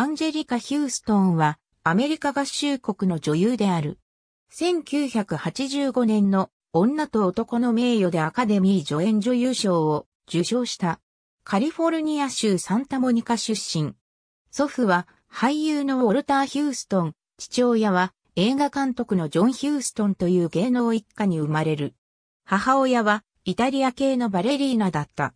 アンジェリカ・ヒューストンはアメリカ合衆国の女優である。1985年の女と男の名誉でアカデミー助演女優賞を受賞した。カリフォルニア州サンタモニカ出身。祖父は俳優のウォルター・ヒューストン、父親は映画監督のジョン・ヒューストンという芸能一家に生まれる。母親はイタリア系のバレリーナだった。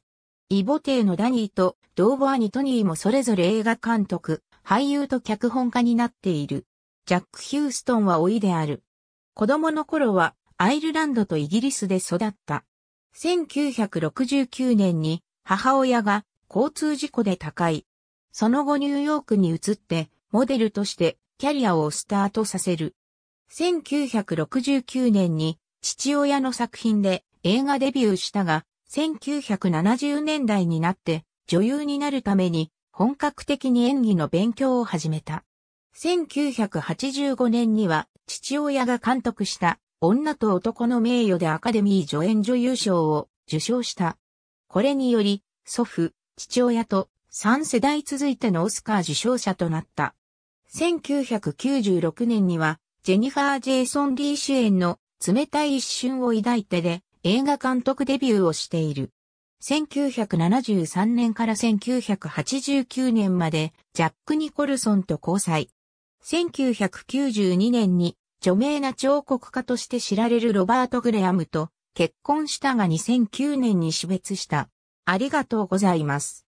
イボテイのダニーとドーボアニトニーもそれぞれ映画監督、俳優と脚本家になっている。ジャック・ヒューストンは老いである。子供の頃はアイルランドとイギリスで育った。1969年に母親が交通事故で他界。その後ニューヨークに移ってモデルとしてキャリアをスタートさせる。1969年に父親の作品で映画デビューしたが、1970年代になって女優になるために本格的に演技の勉強を始めた。1985年には父親が監督した女と男の名誉でアカデミー助演女優賞を受賞した。これにより、祖父、父親と3世代続いてのオスカー受賞者となった。1996年には、ジェニファー・ジェイソン・リー主演の冷たい一瞬を抱いてで映画監督デビューをしている。1973年から1989年までジャック・ニコルソンと交際。1992年に著名な彫刻家として知られるロバート・グレアムと結婚したが2009年に死別した。ありがとうございます。